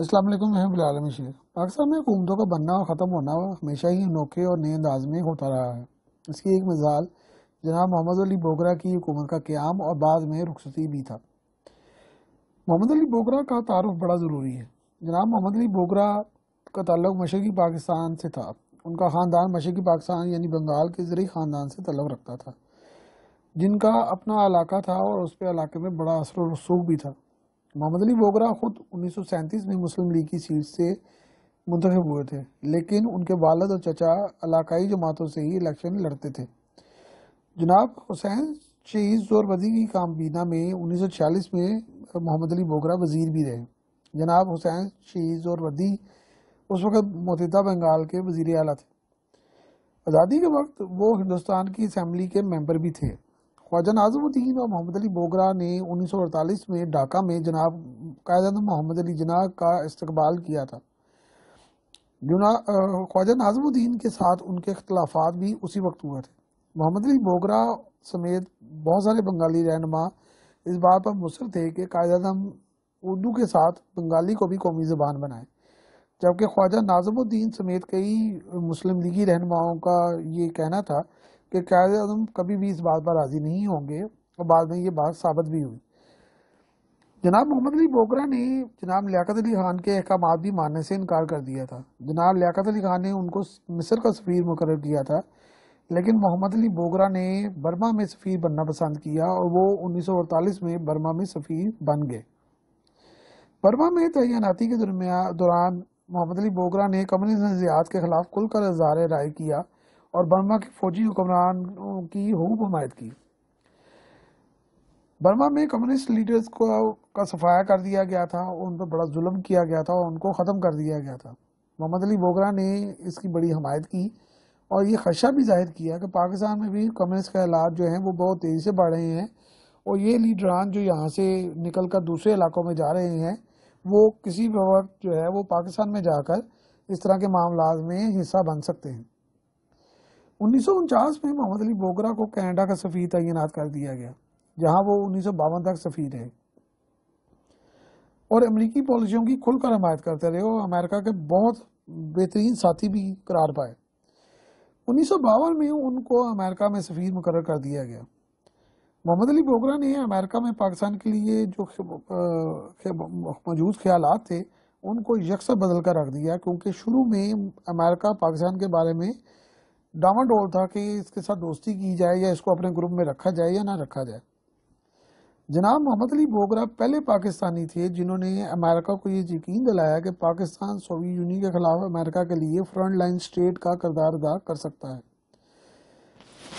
असलम शेख पाकिस्तान में हुकूमतों का बनना और ख़त्म होना हमेशा ही अनोखे और नए अंदाज में होता रहा है इसकी एक मिसाल जनाब मोहम्मद अली बोगरा की हुकूमत का क्याम और बाद में रुखसती भी था मोहम्मद अली बोगरा का तारफ़ बड़ा ज़रूरी है जनाब मोहम्मद अली बोगरा का ताल्लुक मशरक़ी पाकिस्तान से था उनका ख़ानदान मशरक़ी पाकिस्तान यानी बंगाल के ज़रिए ख़ानदान से तलब रखता था जिनका अपना इलाका था और उस पर इलाके में बड़ा असर रसूख भी था मोहम्मद अली बोगरा ख़ुद उन्नीस में मुस्लिम लीग की सीट से मुंतखब हुए थे लेकिन उनके वालद और चचा इलाकई जमातों से ही इलेक्शन लड़ते थे जनाब हुसैन शहीद जोरबदी की कामबीना में 1946 में मोहम्मद अली बोगरा वजीर भी रहे जनाब हुसैन शहीद जोरबदी उस वक्त मतदा बंगाल के वजीर अला थे आज़ादी के वक्त वो हिंदुस्तान की असम्बली के मेंबर भी थे ख्वाजा नाजमुद्दीन और मोहम्मद अली बोगरा ने 1948 में ढाका में जनाब कायद मोहम्मद अली जना का इस्तबाल किया था जुना ख्वाजा नाजमुद्दीन के साथ उनके अख्तलाफा भी उसी वक्त हुए थे मोहम्मद अली बोगरा समेत बहुत सारे बंगाली रहनमा इस बात पर मुसर थे कि कायद उर्दू के साथ बंगाली को भी कौमी ज़बान बनाए जबकि ख्वाजा नाजमुद्दीन समेत कई मुस्लिम लीगी रहनुमाओं का ये कहना था कि कायद आजम कभी भी इस बात पर राज़ी नहीं होंगे और बाद में ये बात साबित भी हुई जनाब मोहम्मद अली बोगरा ने जनाब लियाकत अली खान के अहकाम भी मानने से इनकार कर दिया था जनाब लियाकत अली खान ने उनको मिस्र का सफ़ीर मुकर किया था लेकिन मोहम्मद अली बोगरा ने बर्मा में सफ़ीर बनना पसंद किया और वो उन्नीस में बर्मा में सफ़ीर बन गए बर्मा में तैनाती के दरमिया दौरान मोहम्मद अली बोगरा ने कम्युनिस्ट के खिलाफ खुलकर इजहार राय किया और बर्मा के फौजी हुक्मरानों की हूब हमायत की बर्मा में कम्युनिस्ट लीडर्स को का सफाया कर दिया गया था और उन पर बड़ा जुल्म किया गया था और उनको ख़त्म कर दिया गया था मोहम्मद अली बोगरा ने इसकी बड़ी हमायत की और ये खदशा भी जाहिर किया कि पाकिस्तान में भी कम्युनिस्ट ख्यालात जो हैं वो बहुत तेज़ी से बढ़ रहे हैं और ये लीडरान जो यहाँ से निकल कर दूसरे इलाकों में जा रहे हैं वो किसी भी वक्त जो है वो पाकिस्तान में जाकर इस तरह के मामला में हिस्सा बन सकते हैं उन्नीस में मोहम्मद अली बोगरा को कनाडा का सफ़ी तैनात कर दिया गया जहां वो उन्नीस तक सफ़ी रहे और अमेरिकी पॉलिसियों की खुलकर हमायत करते रहे और अमेरिका के बहुत बेहतरीन साथी भी करार पाए उन्नीस में उनको अमेरिका में सफ़ीर मुकर कर दिया गया मोहम्मद अली बोगरा ने अमेरिका में पाकिस्तान के लिए जो मौजूद ख्याल थे उनको यकसर बदल कर रख दिया क्योंकि शुरू में अमेरिका पाकिस्तान के बारे में डामाडोल था कि इसके साथ दोस्ती की जाए या इसको अपने ग्रुप में रखा जाए या ना रखा जाए जनाब मोहम्मद अली बोगरा पहले पाकिस्तानी थे जिन्होंने अमेरिका को ये यकीन दिलाया कि पाकिस्तान सोवियत यूनियन के खिलाफ अमेरिका के लिए फ्रंट लाइन स्टेट का करदार अदा कर सकता है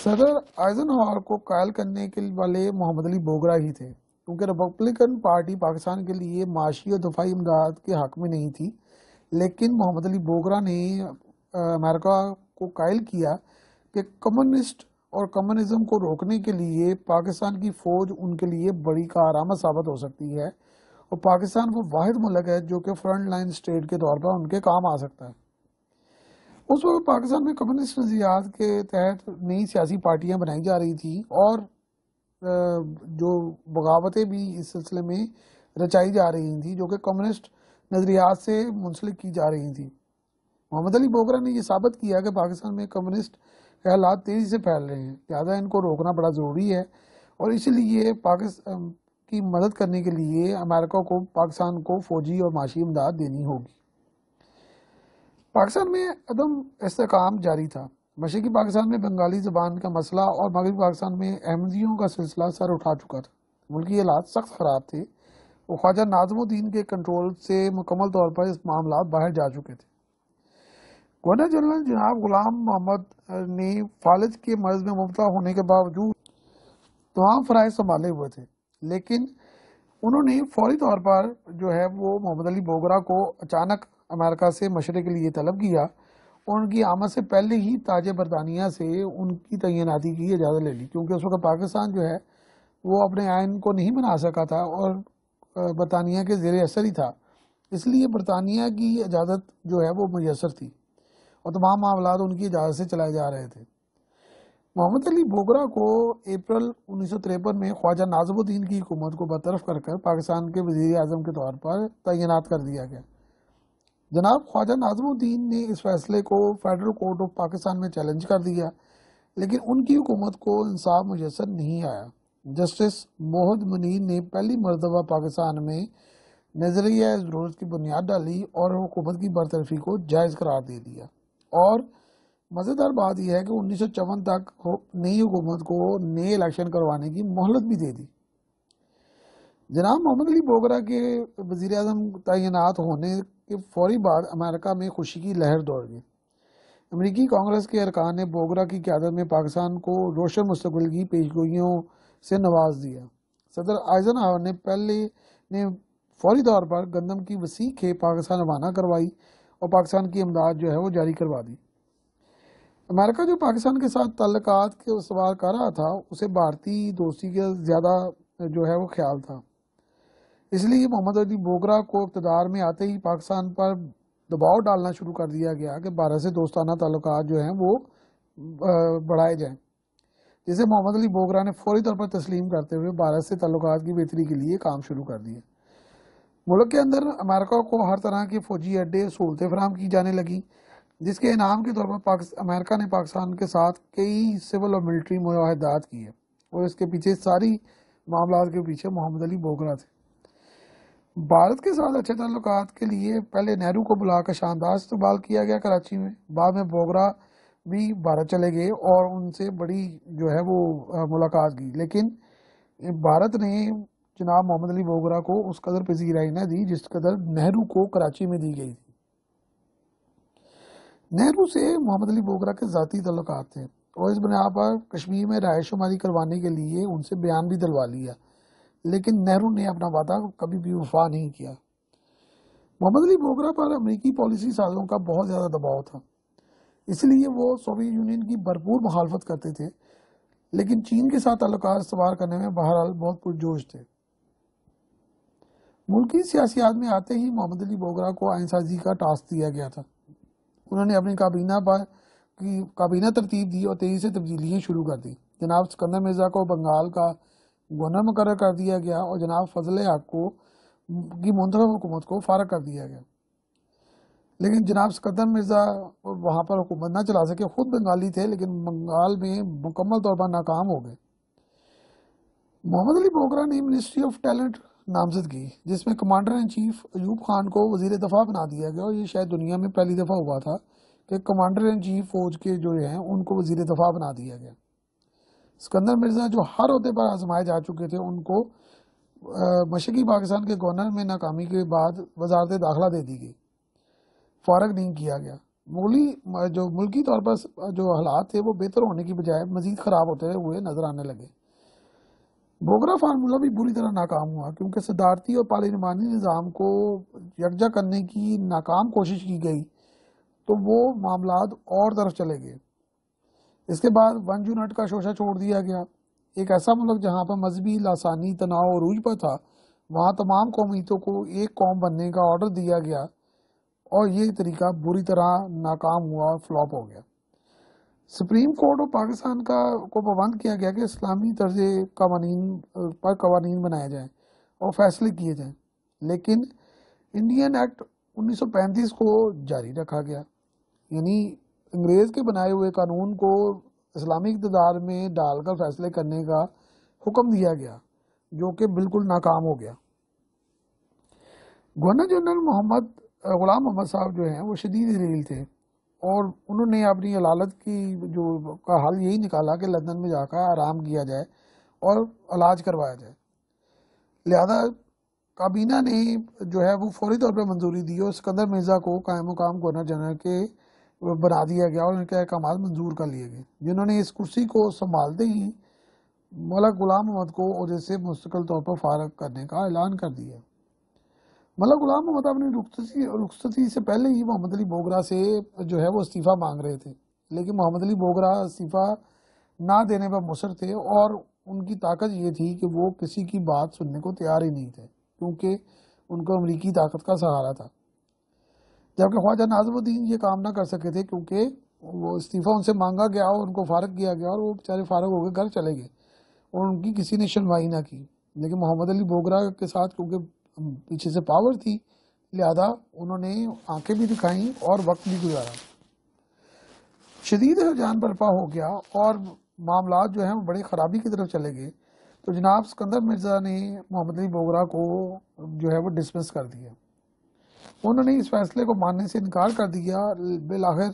सदर आइजन हॉल को कायल करने के वाले मोहम्मद अली बोगरा ही थे क्योंकि रिपब्लिकन पार्टी पाकिस्तान के लिए माशी और दफाई इमदाद के हक में नहीं थी लेकिन मोहम्मद अली बोगरा ने अमेरिका को कायल किया कि कम्युनिस्ट और कम्युनिज्म को रोकने के लिए पाकिस्तान की फ़ौज उनके लिए बड़ी कारआमद साबित हो सकती है और पाकिस्तान वो वाद मुलक है जो कि फ्रंट लाइन स्टेट के तौर पर उनके काम आ सकता है उस वक्त पाकिस्तान में कम्युनिस्ट नज़रियात के तहत नई सियासी पार्टियाँ बनाई जा रही थी और जो बगावतें भी इस सिलसिले में रचाई जा रही थी जो कि कम्युनिस्ट नज़रियात से मुंसलिक की जा रही थी मोहम्मद अली बोगरा ने यह साबित किया कि पाकिस्तान में कम्युनिस्ट हालात तेज़ी से फैल रहे हैं लिहाजा इनको रोकना बड़ा ज़रूरी है और इसीलिए पाकिस्तान की मदद करने के लिए अमेरिका को पाकिस्तान को फ़ौजी और माशी इमदाद देनी होगी पाकिस्तान में अदम इसकाम जारी था मशरकी पाकिस्तान में बंगाली ज़बान का मसला और मगरबी पाकिस्तान में अहमदियों का सिलसिला सर उठा चुका था मुल्की हालात सख्त ख़राब थे वो ख्वाजा नाजमुद्दीन के कंट्रोल से मुकम्मल तौर पर इस मामला बाहर जा चुके थे गवर्नर जनरल जनाब गुलाम मोहम्मद ने फालिज के मर्ज में मुबला होने के बावजूद तमाम फराइज संभाले हुए थे लेकिन उन्होंने फौरी तौर पर जो है वो मोहम्मद अली बोगरा को अचानक अमेरिका से मशरे के लिए तलब किया और उनकी आमद से पहले ही ताज बरतानिया से उनकी तैनाती की इजाज़त ले ली क्योंकि उस वक्त पाकिस्तान जो है वो अपने आयन को नहीं बना सका था और बरतानिया के जेर असर ही था इसलिए बरतानिया की इजाज़त जो है वो मैसर थी और तमाम मामला उनकी इजाज़त से चलाए जा रहे थे मोहम्मद अली बोगरा को अप्रैल उन्नीस में ख्वाजा नाजमुद्दीन की हुकूमत को बरतरफ कर कर पाकिस्तान के वजीर अजम के तौर पर तैनात कर दिया गया जनाब ख्वाजा नाजमुद्दीन ने इस फैसले को फेडरल कोर्ट ऑफ पाकिस्तान में चैलेंज कर दिया लेकिन उनकी हुकूमत को इंसाफ मुजसर नहीं आया जस्टिस मोहद मुनीर ने पहली मरतबा पाकिस्तान में नजरिया ज़रूरत की बुनियाद डाली और हुकूमत की बरतरफी को जायज़ करार दे दिया और मज़ेदार बात यह है कि उन्नीस तक नई हुकूमत को नए इलेक्शन करवाने की मोहलत भी दे दी जनाब मोहम्मद अली बोगरा के वजीर अजम तैनात होने के फौरी बाद अमेरिका में खुशी की लहर दौड़ गई अमरीकी कांग्रेस के अरकान ने बोगरा की क्यादत में पाकिस्तान को रोशन मुस्तबिल की पेशगोइयों से नवाज दिया सदर आयजन हावर ने पहले ने फौरी तौर पर गंदम की वसी खेप पाकिस्तान रवाना करवाई और पाकिस्तान की इमदाद जो है वो जारी करवा दी अमेरिका जो पाकिस्तान के साथ तल्लक के सवाल कर रहा था उसे भारतीय दोस्ती का ज़्यादा जो है वो ख्याल था इसलिए मोहम्मद अली बोगरा को इकतदार में आते ही पाकिस्तान पर दबाव डालना शुरू कर दिया गया कि भारत से दोस्ताना ताल्लुक जो हैं वो बढ़ाए जाएं जिसे मोहम्मद अली बोगरा ने फौरी तौर पर तस्लीम करते हुए भारत से ताल्लुक की बेहतरी के लिए काम शुरू कर दिया मुल्क के अंदर अमेरिका को हर तरह के फौजी अड्डे सहूलतें फराम की जाने लगी जिसके इनाम के तौर पर अमेरिका ने पाकिस्तान के साथ कई सिविल और मिलिट्री माहदात किए और इसके पीछे सारी मामला के पीछे मोहम्मद अली बोगरा थे भारत के साथ अच्छे तल्लक के लिए पहले नेहरू को बुलाकर शानदार इस्तेमाल किया गया कराची में बाद में बोगरा भी भारत चले गए और उनसे बड़ी जो है वो मुलाकात की लेकिन भारत ने जनाब मोहम्मद अली बोगरा को उस कदर पजीराई न दी जिस कदर नेहरू को कराची में दी गई थी नेहरू से मोहम्मद अली बोगरा के ज़ाती तल्लक थे और इस बुनियाद पर कश्मीर में रहायशुमारी करवाने के लिए उनसे बयान भी दिलवा लिया लेकिन नेहरू ने अपना वादा कभी भी वफा नहीं किया मोहम्मद अली बोगरा पर अमरीकी पॉलिसी साजों का बहुत ज़्यादा दबाव था इसलिए वो सोवियत यूनियन की भरपूर मुखालफत करते थे लेकिन चीन के साथ ताल्लुक सवार करने में बहरहाल बहुत पुरजोश थे मुल्की सियासी में आते ही मोहम्मद अली बोगरा को आयनसाजी का टास्क दिया गया था उन्होंने अपनी काबीना पर की काबीना तरतीब दी और तेज़ी से तब्दीलियाँ शुरू कर दी जनाब सिकंदर मिर्ज़ा को बंगाल का गवर्नर मुकर कर दिया गया और जनाब फजल हक को की मुंतब हुकूमत को फारग कर दिया गया लेकिन जनाब सिकंदर मिर्ज़ा वहाँ पर हुकूमत ना चला सके खुद बंगाली थे लेकिन बंगाल में मुकम्मल तौर पर नाकाम हो गए मोहम्मद अली बोगरा ने मिनिस्ट्री ऑफ टैलेंट नामजदगी जिसमें commander in chief Ayub Khan को वजीर दफ़ा बना दिया गया और ये शायद दुनिया में पहली दफ़ा हुआ था कि कमांडर इन चीफ फ़ौज के जो हैं उनको वजीर दफ़ा बना दिया गया सिकंदर मिर्ज़ा जो हर अहदे पर आजमाए जा चुके थे उनको मशरकी पाकिस्तान के गवर्नर में नाकामी के बाद वजारत दाखिला दे दी गई फारग नहीं किया गया मोली जो मुल्की तौर पर जो हालात थे वो बेहतर होने की बजाय मज़ीद ख़राब होते हुए नज़र आने लगे बोगरा फार्मूला भी बुरी तरह नाकाम हुआ क्योंकि सिद्धार्थी और पार्लिमानी निज़ाम को यकजा करने की नाकाम कोशिश की गई तो वो मामला और तरफ चले गए इसके बाद वन यूनिट का शोशा छोड़ दिया गया एक ऐसा मुल्क जहाँ पर मजहबी लासानी तनाव और रूज पर था वहाँ तमाम कौमीतों को एक कौम बनने का ऑर्डर दिया गया और ये तरीका बुरी तरह नाकाम हुआ फ्लॉप हो गया सुप्रीम कोर्ट ऑफ पाकिस्तान का को पाबंद किया गया कि इस्लामी तर्ज कवानी पर कवानीन बनाए जाएँ और फैसले किए जाएँ लेकिन इंडियन एक्ट 1935 को जारी रखा गया यानी अंग्रेज़ के बनाए हुए कानून को इस्लामी इकतदार में डालकर फैसले करने का हुक्म दिया गया जो कि बिल्कुल नाकाम हो गया गवर्नर जनरल मोहम्मद गुलाम मोहम्मद साहब जो हैं वो शदीद रेल थे और उन्होंने अपनी अलालत की जो का हल यही निकाला कि लंदन में जाकर आराम किया जाए और इलाज करवाया जाए लिहाजा काबीना ने जो है वो फौरी तौर पर मंजूरी दी और सिकंदर मिर्ज़ा को कायम मुकाम गवर्नर जनरल के बना दिया गया और उनके अहकाम मंजूर कर लिए गए जिन्होंने इस कुर्सी को संभालते ही मौला गुलाम अहमद को और इसे मुस्तकिल तौर पर फारग करने का ऐलान कर दिया मतलब गुलाम मोहम्मद अपनी रुखसती रुखसती से पहले ही मोहम्मद अली बोगरा से जो है वो इस्तीफ़ा मांग रहे थे लेकिन मोहम्मद अली बोगरा इस्तीफ़ा ना देने पर मुसर थे और उनकी ताकत ये थी कि वो किसी की बात सुनने को तैयार ही नहीं थे क्योंकि उनको अमरीकी ताकत का सहारा था जबकि ख्वाजा नाजमुद्दीन ये काम ना कर सके थे क्योंकि वो इस्तीफ़ा उनसे मांगा गया और उनको फारग किया गया और वो बेचारे फारग गए घर चले गए और उनकी किसी ने सुनवाई ना की लेकिन मोहम्मद अली बोगरा के साथ क्योंकि पीछे से पावर थी लिहाजा उन्होंने आंखें भी दिखाई और वक्त भी गुजारा शदीद जान बर्पा हो गया और मामला जो है वो बड़े ख़राबी की तरफ चले गए तो जनाब सिकंदर मिर्ज़ा ने मोहम्मद अली बोगरा को जो है वो डिसमिस कर दिया उन्होंने इस फैसले को मानने से इनकार कर दिया बिल आखिर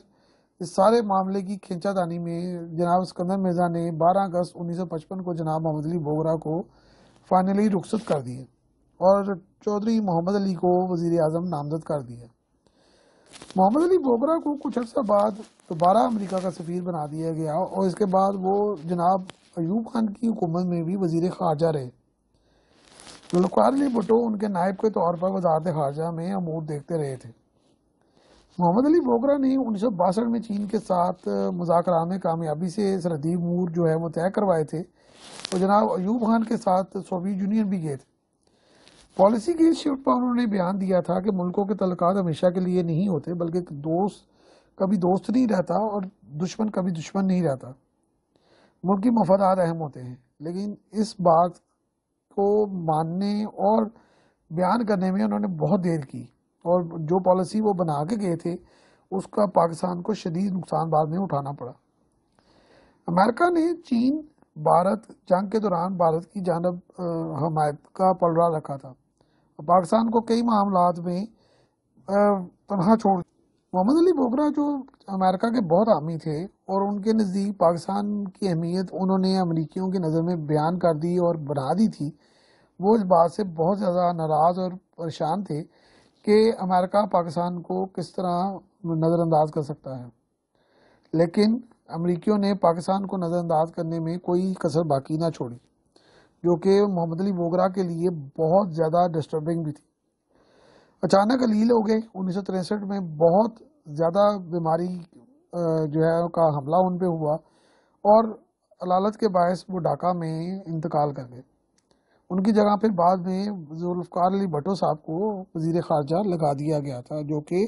इस सारे मामले की खींचादानी में जनाब सिकंदर मिर्ज़ा ने 12 अगस्त 1955 को जनाब मोहम्मद अली बोगरा को फाइनली रुखसत कर दिए और चौधरी मोहम्मद अली को वजीर अजम नामजद कर दिया मोहम्मद अली बोबरा को कुछ अर्सा बाद दोबारा अमरीका का सफ़ीर बना दिया गया और इसके बाद वो जनाब अयूब खान की हुकूमत में भी वजीर खारजा रहे जुल्फ़ार अली भुटो उनके नायब के तौर पर वजारत खारजा में अमूर देखते रहे थे मोहम्मद अली बोगरा ने उन्नीस सौ बासठ में चीन के साथ मुजाकर में कामयाबी से सरदीप मूर जो है वो तय करवाए थे और जनाब अयूब खान के साथ सोवियत यूनियन भी गए थे पॉलिसी के इस पर उन्होंने बयान दिया था कि मुल्कों के तलक हमेशा के लिए नहीं होते बल्कि दोस्त कभी दोस्त नहीं रहता और दुश्मन कभी दुश्मन नहीं रहता मुल्क की अहम होते हैं लेकिन इस बात को मानने और बयान करने में उन्होंने बहुत देर की और जो पॉलिसी वो बना के गए थे उसका पाकिस्तान को शदीद नुकसान बाद में उठाना पड़ा अमेरिका ने चीन भारत जंग के दौरान भारत की जानब हमायत का पलड़ा रखा था पाकिस्तान को कई मामला में तनहा छोड़ मोहम्मद अली बोगरा जो अमेरिका के बहुत आमी थे और उनके नज़दीक पाकिस्तान की अहमियत उन्होंने अमरीकियों की नज़र में बयान कर दी और बढ़ा दी थी वो इस बात से बहुत ज़्यादा नाराज़ और परेशान थे कि अमेरिका पाकिस्तान को किस तरह नज़रअंदाज कर सकता है लेकिन अमरीकियों ने पाकिस्तान को नज़रअंदाज करने में कोई कसर बाकी ना छोड़ी जो कि मोहम्मद अली बोगरा के लिए बहुत ज़्यादा डिस्टर्बिंग भी थी अचानक अलील हो गए उन्नीस में बहुत ज़्यादा बीमारी जो है का हमला उन पर हुआ और अलालत के बायस वो ढाका में इंतकाल कर गए उनकी जगह फिर बाद में जुल्फ़ार अली भट्टो साहब को वज़ी ख़ारजा लगा दिया गया था जो कि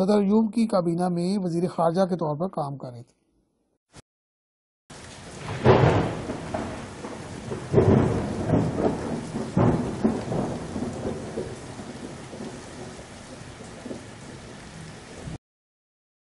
सदर यूम की काबीना में वजीर ख़ारजा के तौर पर काम कर रहे थे